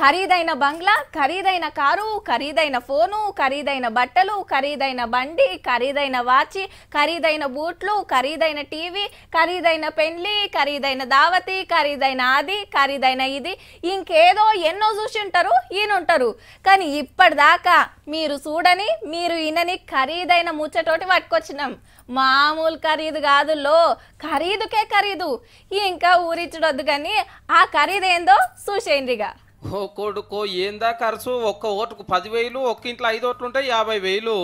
ఖరీదైన బంగ్లా ఖరీదైన కారు ఖరీదైన ఫోను ఖరీదైన బట్టలు ఖరీదైన బండి ఖరీదైన వాచి ఖరీదైన బూట్లు ఖరీదైన టీవీ ఖరీదైన పెళ్లి ఖరీదైన దావతి ఖరీదైన అది ఖరీదైన ఇది ఇంకేదో ఎన్నో చూసి ఉంటారు ఉంటారు కానీ ఇప్పటిదాకా మీరు చూడని మీరు ఈయనని ఖరీదైన ముచ్చటోటి పట్టుకొచ్చినాం మామూలు ఖరీదు లో ఖరీదుకే ఖరీదు ఇంకా ఊరిచ్చడొద్దు కానీ ఆ ఖరీదేందో చూసేయండిగా ఓ కొడుకో ఏందా ఖర్చు ఒక్క ఓటుకు పదివేలు ఒక్క ఇంట్లో ఐదు ఓట్లు ఉంటే యాభై వేలు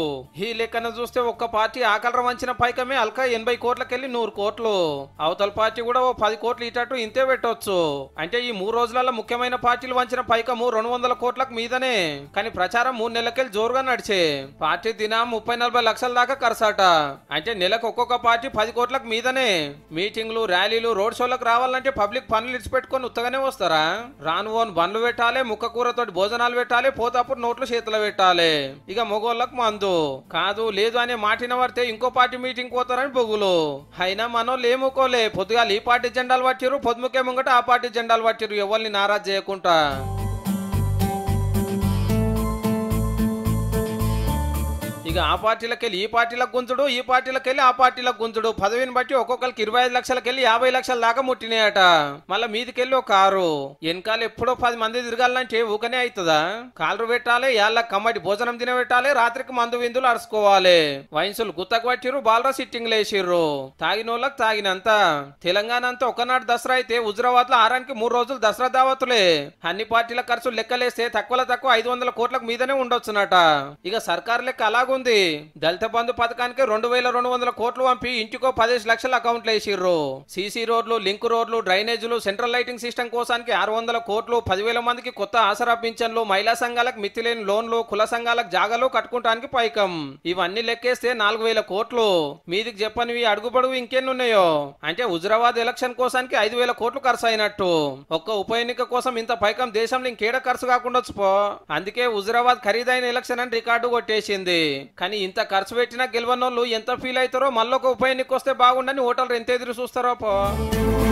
ఈ లెక్కన చూస్తే ఒక్క పార్టీ ఆకలర వంచిన పైకమే అల్కా ఎనభై కోట్లకెళ్ళి నూరు కోట్లు అవతల పార్టీ కూడా ఓ పది కోట్లు ఇటట్టు ఇంతే పెట్టవచ్చు అంటే ఈ మూడు రోజులలో ముఖ్యమైన పార్టీలు వంచిన పైకము రెండు వందల కోట్లకు మీదనే కానీ ప్రచారం మూడు నెలలకెళ్ళి జోరుగా నడిచే పార్టీ దినం ముప్పై నలభై లక్షల దాకా ఖర్చాట అంటే నెలకు ఒక్కొక్క పార్టీ పది కోట్లకు మీదనే మీటింగ్లు ర్యాలీలు రోడ్ షోలకు రావాలంటే పబ్లిక్ పనులు ఇచ్చిపెట్టుకొని ఉత్తగానే వస్తారా రాను బండ్లు పెట్టాలి ముక్క కూరతోటి భోజనాలు పెట్టాలి పోతప్పుడు నోట్లు చేతులు పెట్టాలి ఇక మొగోళ్ళకు మందు కాదు లేదు అనే మాటిన పడితే ఇంకో పార్టీ మీటింగ్ పోతారని పొగులు అయినా మనం లేముకోలే పొద్దుగాలు ఈ పార్టీ జెండాలు పట్టిరు పొద్దుముకే ముంగట ఆ పార్టీ జెండాలు పట్టిరు ఎవరిని నారాజ్ చేయకుండా ఇక ఆ పార్టీలకు వెళ్ళి ఈ పార్టీలకు గుంజుడు ఈ పార్టీలకు వెళ్ళి ఆ పార్టీలకు గుంజుడు పదవిని బట్టి ఒక్కొక్కరికి ఇరవై ఐదు లక్షలకు వెళ్ళి యాభై లక్షల దాకా ముట్టినాయట మళ్ళీ వెళ్ళి ఒక కారు వెనకాల ఎప్పుడో పది మంది తిరగాలంటే ఊకనే అవుతుందా కాలు పెట్టాలి ఏళ్ళ కమ్మటి భోజనం తినబెట్టాలి రాత్రికి మందు విందులు అరుచుకోవాలి వయసులు గుత్తకు పట్టిర్రు బాలరా సిట్టింగ్ లేచిర్రు తాగిన వాళ్ళకి తాగినంత తెలంగాణ అంతా ఒకనాడు దసరా అయితే హుజరాబాద్ లో ఆరానికి మూడు రోజులు దసరా దావతులే అన్ని పార్టీల ఖర్చులు లెక్కలేస్తే తక్కువలో తక్కువ ఐదు వందల కోట్లకు మీదనే ఉండొచ్చునట ఇక సర్కార్ లెక్క అలాగుంది ఉంది దళిత బంధు పథకానికి రెండు వేల రెండు వందల కోట్లు పంపి ఇంటికో పదిహేను లక్షల అకౌంట్లు వేసిర్రు సీసీ రోడ్లు లింక్ రోడ్లు డ్రైనేజీలు సెంట్రల్ లైటింగ్ సిస్టమ్ కోసానికి ఆరు వందల కోట్లు పదివేల మందికి కొత్త ఆసరా పింఛన్లు మహిళా సంఘాలకు మిత్తిలేని లోన్లు కుల సంఘాలకు జాగాలు కట్టుకుంటానికి పైకం ఇవన్నీ లెక్కేస్తే నాలుగు వేల కోట్లు మీదికి చెప్పనివి అడుగుపడుగు ఇంకెన్నున్నాయో అంటే హుజరాబాద్ ఎలక్షన్ కోసానికి ఐదు వేల కోట్లు ఖర్చు అయినట్టు ఒక్క ఉప ఎన్నిక కోసం ఇంత పైకం దేశంలో ఇంకేడ ఖర్చు కాకుండా పో అందుకే హుజరాబాద్ ఖరీదైన ఎలక్షన్ అని రికార్డు కొట్టేసింది కానీ ఇంత ఖర్చు పెట్టినా గెలవనోళ్ళు ఎంత ఫీల్ అవుతారో మళ్ళీ ఒక ఉపాయానికి వస్తే బాగుండని హోటల్ ఎంత ఎదురు చూస్తారో పో